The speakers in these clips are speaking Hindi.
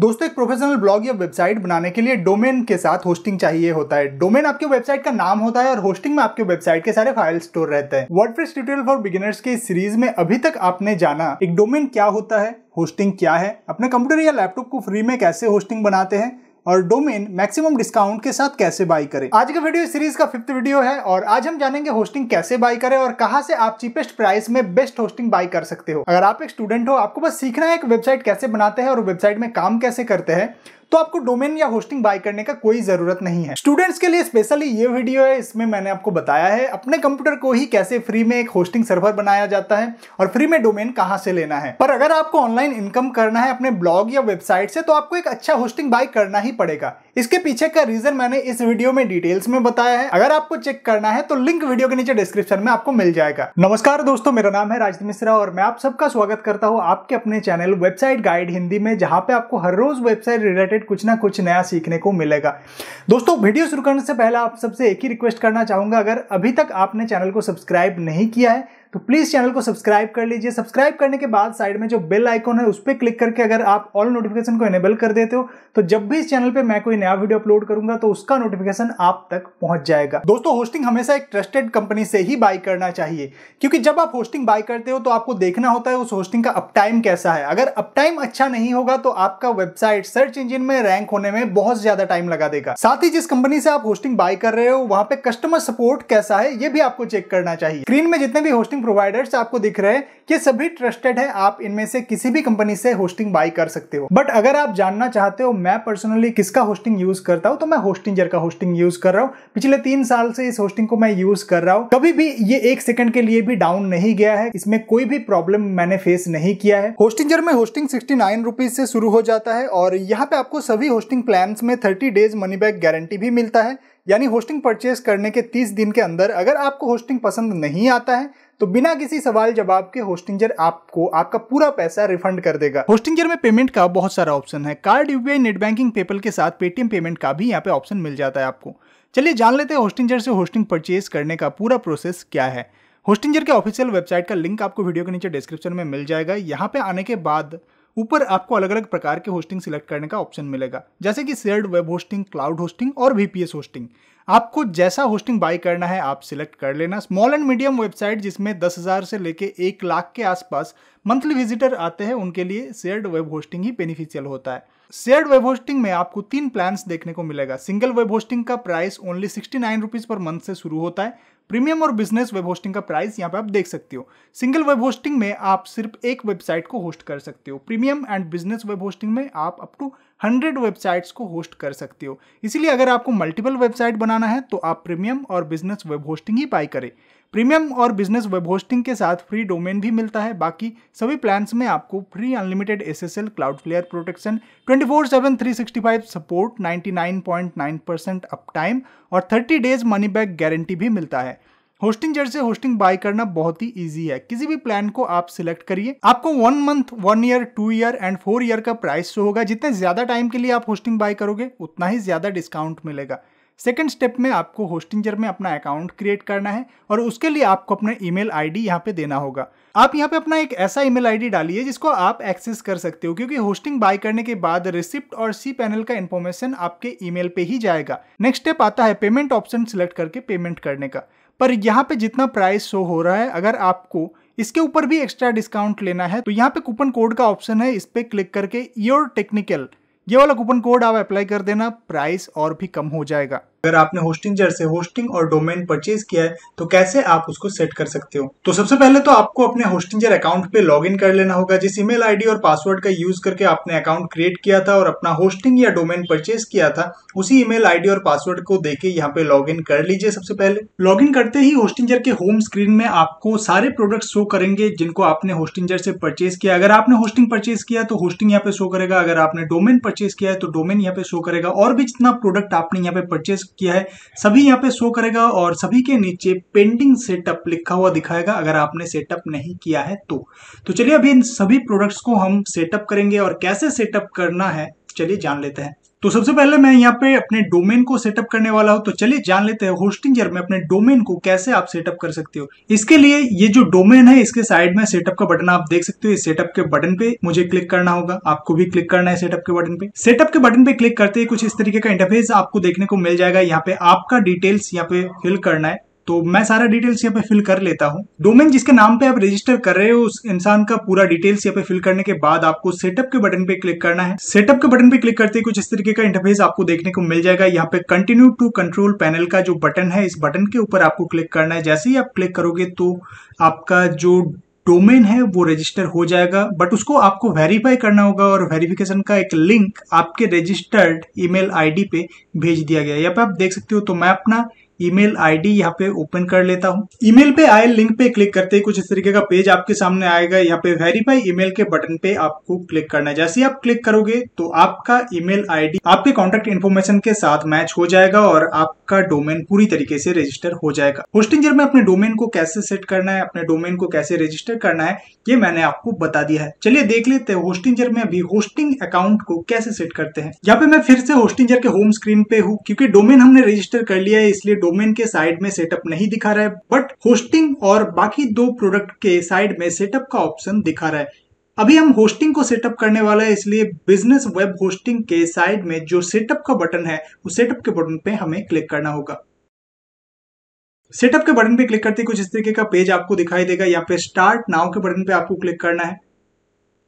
दोस्तों एक प्रोफेशनल ब्लॉग या वेबसाइट बनाने के लिए डोमेन के साथ होस्टिंग चाहिए होता है डोमेन आपके वेबसाइट का नाम होता है और होस्टिंग में आपके वेबसाइट के सारे फाइल स्टोर रहते हैं वर्ड ट्यूटोरियल फॉर बिगिनर्स की सीरीज में अभी तक आपने जाना एक डोमेन क्या होता है होस्टिंग क्या है अपने कंप्यूटर या लैपटॉप को फ्री में कैसे होस्टिंग बनाते हैं और डोमेन मैक्सिमम डिस्काउंट के साथ कैसे बाय करें आज का वीडियो सीरीज का फिफ्थ वीडियो है और आज हम जानेंगे होस्टिंग कैसे बाय करें और कहां से आप चीपेस्ट प्राइस में बेस्ट होस्टिंग बाई कर सकते हो अगर आप एक स्टूडेंट हो आपको बस सीखना है एक वेबसाइट कैसे बनाते हैं और वेबसाइट में काम कैसे करते हैं तो आपको डोमेन या होस्टिंग बाय करने का कोई जरूरत नहीं है स्टूडेंट्स के लिए स्पेशली ये वीडियो है इसमें मैंने आपको बताया है अपने कंप्यूटर को ही कैसे फ्री में एक होस्टिंग सर्वर बनाया जाता है और फ्री में डोमेन कहाँ से लेना है पर अगर आपको ऑनलाइन इनकम करना है अपने ब्लॉग या वेबसाइट से तो आपको एक अच्छा होस्टिंग बाय करना ही पड़ेगा इसके पीछे का रीजन मैंने इस वीडियो में डिटेल्स में बताया है अगर आपको चेक करना है तो लिंक वीडियो के नीचे डिस्क्रिप्शन में आपको मिल जाएगा नमस्कार दोस्तों मेरा नाम है राजद मिश्रा और मैं आप सबका स्वागत करता हूँ आपके अपने चैनल वेबसाइट गाइड हिंदी में जहाँ पे आपको हर रोज वेबसाइट रिलेटेड कुछ ना कुछ नया सीखने को मिलेगा दोस्तों वीडियो शुरू करने से पहले आप सबसे एक ही रिक्वेस्ट करना चाहूंगा अगर अभी तक आपने चैनल को सब्सक्राइब नहीं किया है तो प्लीज़ चैनल को सब्सक्राइब कर लीजिए सब्सक्राइब करने के बाद साइड में जो बेल आइकॉन है उस पर क्लिक करके अगर आप ऑल नोटिफिकेशन को इनेबल कर देते हो तो जब भी इस चैनल पर मैं कोई नया वीडियो अपलोड करूंगा तो उसका नोटिफिकेशन आप तक पहुंच जाएगा दोस्तों होस्टिंग हमेशा एक ट्रस्टेड कंपनी से ही बाई करना चाहिए क्योंकि जब आप होस्टिंग बाई करते हो तो आपको देखना होता है उस होस्टिंग का अपटाइम कैसा है अगर अपटाइम अच्छा नहीं होगा तो आपका वेबसाइट सर्च इंजिन में रैंक होने में बहुत ज्यादा टाइम लगा देगा साथ ही जिस कंपनी से आप होस्टिंग बाय कर रहे हो वहां पे कस्टमर सपोर्ट कैसा है ये भी आपको चेक करना चाहिए स्क्रीन में जितने भी होस्टिंग होस्टिंग प्रोवाइडर्स आपको दिख रहे हैं कि सभी ट्रस्टेड है आप इनमें से किसी भी कंपनी से होस्टिंग बाई कर सकते हो बट अगर आप जानना चाहते हो मैं पर्सनली किसका होस्टिंग यूज करता हूँ तो मैं होस्टिंजर का होस्टिंग यूज कर रहा हूँ पिछले तीन साल से इस होस्टिंग को मैं यूज कर रहा हूँ कभी भी ये एक सेकंड के लिए भी डाउन नहीं गया है इसमें कोई भी प्रॉब्लम मैंने फेस नहीं किया है होस्टिंजर में होस्टिंग सिक्सटी नाइन रुपीज से शुरू हो जाता है और यहाँ पे आपको सभी होस्टिंग प्लान में thirty days money back guarantee भी मिलता है यानी होस्टिंग परचेज करने के 30 दिन के अंदर अगर आपको होस्टिंग पसंद नहीं आता है तो बिना किसी सवाल जवाब के होस्टिंगजर आपको आपका पूरा पैसा रिफंड कर देगा होस्टिंगजर में पेमेंट का बहुत सारा ऑप्शन है card UPI net banking PayPal के साथ पेटीएम पेमेंट का भी यहाँ पे ऑप्शन मिल जाता है आपको चलिए जान लेते हैं होस्टिंगजर से होस्टिंग परचेज करने का पूरा प्रोसेस क्या है होस्टिंगजर के ऑफिशियल वेबसाइट का लिंक आपको वीडियो के नीचे डिस्क्रिप्शन में मिल जाएगा यहाँ पे आने के बाद ऊपर आपको अलग अलग प्रकार के होस्टिंग सिलेक्ट करने का ऑप्शन मिलेगा जैसे कि shared web hosting cloud hosting और वीपीएस होस्टिंग आपको जैसा होस्टिंग बाई करना है आप सिलेक्ट कर लेना स्मॉल एंड मीडियम वेबसाइट जिसमें दस हज़ार से लेके एक लाख के आसपास मंथली विजिटर आते हैं उनके लिए शेयर्ड वेब होस्टिंग ही बेनिफिशियल होता है शेयर्ड वेब होस्टिंग में आपको तीन प्लान्स देखने को मिलेगा सिंगल वेब होस्टिंग का price only sixty nine rupees per month से शुरू होता है प्रीमियम और बिजनेस वेब होस्टिंग का प्राइस यहाँ पे आप देख सकते हो सिंगल वेब होस्टिंग में आप सिर्फ एक वेबसाइट को होस्ट कर सकते हो premium and business web hosting में आप अप टू हंड्रेड वेबसाइट्स को होस्ट कर सकते हो इसीलिए अगर आपको मल्टीपल वेबसाइट बनाना है तो आप प्रीमियम और बिजनेस वेब होस्टिंग ही बाई करें प्रीमियम और बिजनेस वेब होस्टिंग के साथ फ्री डोमेन भी मिलता है बाकी सभी प्लान्स में आपको free unlimited S S L Cloudflare protection twenty four seven three sixty five support ninety nine point nine percent uptime और thirty days money back guarantee भी मिलता है होस्टिंग जेट से होस्टिंग बाय करना बहुत ही इजी है किसी भी प्लान को आप सिलेक्ट करिए आपको one month one year two year and four year का प्राइस शो होगा जितने ज्यादा टाइम के लिए आप होस्टिंग बाय करोगे उतना ही ज्यादा डिस्काउंट मिलेगा सेकेंड स्टेप में आपको होस्टिंगजर में अपना अकाउंट क्रिएट करना है और उसके लिए आपको अपना ईमेल आईडी यहाँ पे देना होगा आप यहाँ पे अपना एक ऐसा ईमेल आईडी डालिए जिसको आप एक्सेस कर सकते हो क्योंकि होस्टिंग बाय करने के बाद रिसिप्ट और सी पैनल का इन्फॉर्मेशन आपके ईमेल पे ही जाएगा नेक्स्ट स्टेप आता है पेमेंट ऑप्शन सिलेक्ट करके पेमेंट करने का पर यहाँ पे जितना प्राइस शो हो रहा है अगर आपको इसके ऊपर भी एक्स्ट्रा डिस्काउंट लेना है तो यहाँ पे कूपन कोड का ऑप्शन है इस पर क्लिक करके योर टेक्निकल ये वाला कूपन कोड आप अप्लाई कर देना प्राइस और भी कम हो जाएगा अगर आपने होस्टिंग जर से होस्टिंग और डोमेन परचेज किया है तो कैसे आप उसको सेट कर सकते हो तो सबसे पहले तो आपको अपने होस्टिंग जर अकाउंट पे लॉगिन कर लेना होगा जिस ईमेल आईडी और पासवर्ड का यूज करके आपने अकाउंट क्रिएट किया था और अपना होस्टिंग या डोमेन परचेज किया था उसी ईमेल आईडी और पासवर्ड को देके यहाँ पे लॉग इन कर लीजिए सबसे पहले लॉग इन करते ही होस्टिंगजर के होम स्क्रीन में आपको सारे प्रोडक्ट शो करेंगे जिनको आपने होस्टिंगजर से परचेज किया अगर आपने होस्टिंग परचेज किया तो होस्टिंग यहाँ पे शो करेगा अगर आपने डोमेन परचेज किया है तो डोमेन यहाँ पे शो करेगा और भी जितना प्रोडक्ट आपने यहाँ पे परचेज किया है सभी यहाँ पे शो करेगा और सभी के नीचे पेंडिंग सेटअप लिखा हुआ दिखाएगा अगर आपने सेटअप नहीं किया है तो तो चलिए अभी इन सभी प्रोडक्ट्स को हम सेटअप करेंगे और कैसे सेटअप करना है चलिए जान लेते हैं तो सबसे पहले मैं यहाँ पे अपने डोमेन को सेटअप करने वाला हूँ तो चलिए जान लेते हैं जर में अपने डोमेन को कैसे आप सेटअप कर सकते हो इसके लिए ये जो डोमेन है इसके साइड में सेटअप का बटन आप देख सकते हो इस सेटअप के बटन पे मुझे क्लिक करना होगा आपको भी क्लिक करना है सेटअप के बटन पे सेटअप के बटन पे क्लिक करते ही कुछ इस तरीके का इंटरफेस आपको देखने को मिल जाएगा यहाँ पे आपका डिटेल्स यहाँ पे फिल करना है तो मैं सारा डिटेल्स यहाँ पे फिल कर लेता हूँ डोमेन जिसके नाम पे आप रजिस्टर कर रहे हो उस इंसान का पूरा डिटेल्स यहाँ पे फिल करने के बाद आपको सेटअप के बटन पे क्लिक करना है सेटअप के बटन पे क्लिक करते ही कुछ इस तरीके का इंटरफेस आपको देखने को मिल जाएगा यहाँ पे कंटिन्यू टू कंट्रोल पैनल का जो बटन है इस बटन के ऊपर आपको क्लिक करना है जैसे ही आप क्लिक करोगे तो आपका जो डोमेन है वो रजिस्टर हो जाएगा बट उसको आपको वेरीफाई करना होगा और वेरिफिकेशन का एक लिंक आपके रजिस्टर्ड ईमेल आईडी पे भेज दिया गया यहाँ पे आप देख सकते हो तो मैं अपना ईमेल आईडी यहाँ पे ओपन कर लेता हूँ ईमेल पे आए लिंक पे क्लिक करते ही कुछ इस तरीके का पेज आपके सामने आएगा यहाँ पे वेरीफाई ईमेल के बटन पे आपको क्लिक करना है जैसे ही आप क्लिक करोगे तो आपका ईमेल आईडी आपके कॉन्टेक्ट इन्फॉर्मेशन के साथ मैच हो जाएगा और आपका डोमेन पूरी तरीके से रजिस्टर हो जाएगा होस्टिंजर में अपने डोमेन को कैसे सेट करना है अपने डोमेन को कैसे रजिस्टर करना है ये मैंने आपको बता दिया है चलिए देख लेते हैं जर में अभी होस्टिंग अकाउंट को कैसे सेट करते हैं यहाँ पे मैं फिर से जर के होम स्क्रीन पे हूँ क्योंकि डोमेन हमने रजिस्टर कर लिया है इसलिए डोमेन के साइड में सेटअप नहीं दिखा रहा है बट होस्टिंग और बाकी दो प्रोडक्ट के साइड में सेटअप का ऑप्शन दिखा रहा है अभी हम होस्टिंग को सेटअप करने वाला है इसलिए बिजनेस वेब होस्टिंग के साइड में जो सेटअप का बटन है उस सेटअप के बटन पे हमें क्लिक करना होगा सेटअप के बटन पे क्लिक करते कुछ इस तरीके का पेज आपको दिखाई देगा यहाँ पे स्टार्ट नाउ के बटन पे आपको क्लिक करना है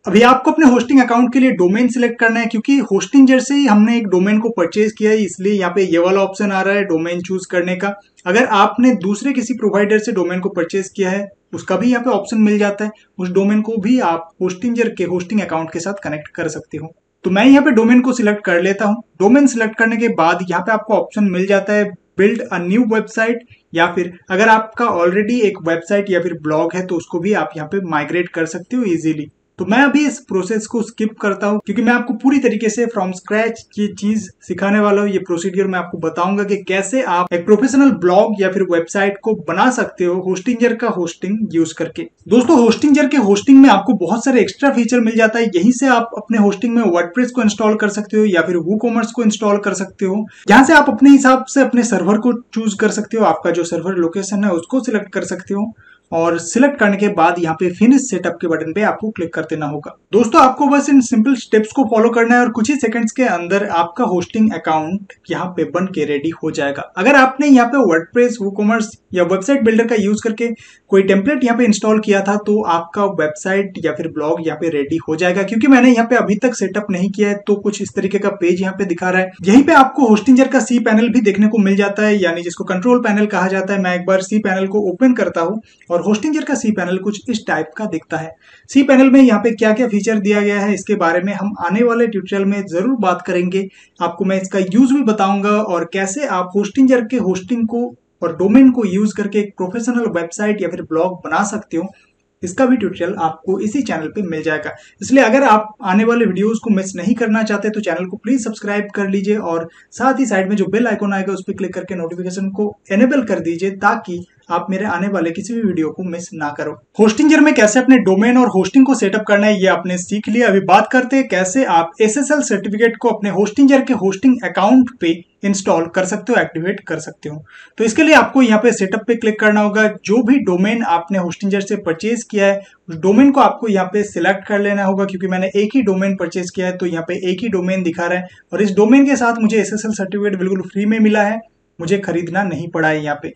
अभी आपको अपने होस्टिंग अकाउंट के लिए डोमेन सिलेक्ट करना है क्योंकि होस्टिंग जैसे ही हमने एक डोमेन को परचेज किया है इसलिए यहाँ पे ये वाला ऑप्शन आ रहा है डोमेन चूज करने का अगर आपने दूसरे किसी प्रोवाइडर से डोमेन को परचेज किया है उसका भी यहाँ पे ऑप्शन मिल जाता है उस डोमेन को भी आप होस्टिंजर के होस्टिंग अकाउंट के साथ कनेक्ट कर सकते हो तो मैं यहाँ पे डोमेन को सिलेक्ट कर लेता हूँ डोमेन सिलेक्ट करने के बाद यहाँ पे आपको ऑप्शन मिल जाता है बिल्ड अ न्यू वेबसाइट या फिर अगर आपका ऑलरेडी एक वेबसाइट या फिर ब्लॉग है तो उसको भी आप यहाँ पे माइग्रेट कर सकते हो इजीली तो मैं अभी इस प्रोसेस को स्किप करता हूँ क्योंकि मैं आपको पूरी तरीके से फ्रॉम स्क्रैच ये चीज सिखाने वाला हूँ ये प्रोसीडियर मैं आपको बताऊंगा कि कैसे आप एक प्रोफेशनल ब्लॉग या फिर वेबसाइट को बना सकते हो होस्टिंगर का होस्टिंग यूज करके दोस्तों होस्टिंगर के होस्टिंग में आपको बहुत सारे एक्स्ट्रा फीचर मिल जाता है यहीं से आप अपने होस्टिंग में वर्डप्रेस को इंस्टॉल कर सकते हो या फिर वो कॉमर्स को इंस्टॉल कर सकते हो यहाँ से आप अपने हिसाब से अपने सर्वर को चूज कर सकते हो आपका जो सर्वर लोकेशन है उसको सिलेक्ट कर सकते हो और सिलेक्ट करने के बाद यहाँ पे फिनिश सेटअप के बटन पे आपको क्लिक कर देना होगा दोस्तों आपको बस इन सिंपल स्टेप्स को फॉलो करना है और कुछ ही सेकंड्स के अंदर आपका होस्टिंग अकाउंट यहाँ पे बन के रेडी हो जाएगा अगर आपने यहाँ पे वर्ड प्रेस कॉमर्स या वेबसाइट बिल्डर का यूज करके कोई टेम्पलेट यहाँ पे इंस्टॉल किया था तो आपका वेबसाइट या फिर ब्लॉग यहाँ पे रेडी हो जाएगा क्योंकि मैंने यहाँ पे अभी तक सेटअप नहीं किया है तो कुछ इस तरीके का पेज यहाँ पे दिखा रहा है यहीं पे आपको होस्टिंगर का सी पैनल भी देखने को मिल जाता है यानी जिसको कंट्रोल पैनल कहा जाता है मैं एक बार सी पैनल को ओपन करता हूँ और और होस्टिंग का सी पैनल कुछ इस टाइप का दिखता है सी पैनल में यहाँ पे क्या क्या फीचर दिया गया है इसके बारे में हम आने वाले ट्यूटोरियल में ज़रूर बात करेंगे आपको मैं इसका यूज़ भी बताऊंगा और कैसे आप होस्टिंग के होस्टिंग को और डोमेन को यूज़ करके एक प्रोफेशनल वेबसाइट या फिर ब्लॉग बना सकते हो इसका भी ट्यूटोरियल आपको इसी चैनल पे मिल जाएगा इसलिए अगर आप आने वाले वीडियोस को मिस नहीं करना चाहते तो चैनल को प्लीज सब्सक्राइब कर लीजिए और साथ ही साइड में जो बेल आइकॉन आएगा उस पर क्लिक करके नोटिफिकेशन को एनेबल कर दीजिए ताकि आप मेरे आने वाले किसी भी वीडियो को मिस ना करो होस्टिंगर में कैसे अपने डोमेन और होस्टिंग को सेटअप करना है ये आपने सीख लिया अभी बात करते हैं कैसे आप एसएसएल सर्टिफिकेट को अपने होस्टिंगर के होस्टिंग अकाउंट पे इंस्टॉल कर सकते हो एक्टिवेट कर सकते हो तो इसके लिए आपको यहाँ पे सेटअप पे क्लिक करना होगा जो भी डोमेन आपने होस्टिंजर से परचेज किया है उस डोमेन को आपको यहाँ पे सिलेक्ट कर लेना होगा क्योंकि मैंने एक ही डोमेन परचेज किया है तो यहाँ पे एक ही डोमेन दिखा रहा है और इस डोमेन के साथ मुझे एस सर्टिफिकेट बिल्कुल फ्री में मिला है मुझे खरीदना नहीं पड़ा है यहाँ पे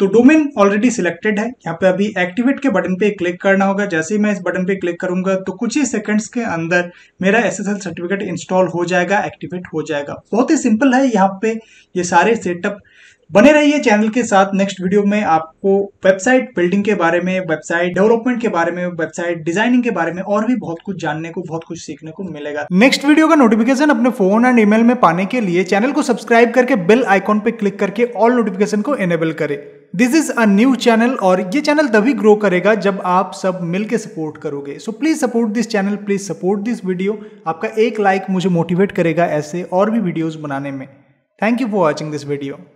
तो डोमेन ऑलरेडी सिलेक्टेड है यहाँ पे अभी एक्टिवेट के बटन पे क्लिक करना होगा जैसे ही मैं इस बटन पे क्लिक करूंगा तो कुछ ही सेकंड्स के अंदर मेरा एसएसएल सर्टिफिकेट इंस्टॉल हो जाएगा एक्टिवेट हो जाएगा बहुत ही सिंपल है यहाँ पे ये सारे सेटअप बने रहिए चैनल के साथ नेक्स्ट वीडियो में आपको वेबसाइट बिल्डिंग के बारे में वेबसाइट डेवलपमेंट के बारे में वेबसाइट डिजाइनिंग के बारे में और भी बहुत कुछ जानने को बहुत कुछ सीखने को मिलेगा नेक्स्ट वीडियो का नोटिफिकेशन अपने फोन एंड ईमेल में पाने के लिए चैनल को सब्सक्राइब करके बेल आइकॉन पे क्लिक करके ऑल नोटिफिकेशन को एनेबल करे this is a new channel और ये चैनल तभी ग्रो करेगा जब आप सब मिलकर सपोर्ट करोगे so please support this channel please support this video आपका एक लाइक like मुझे मोटिवेट करेगा ऐसे और भी वीडियोज बनाने में thank you for watching this video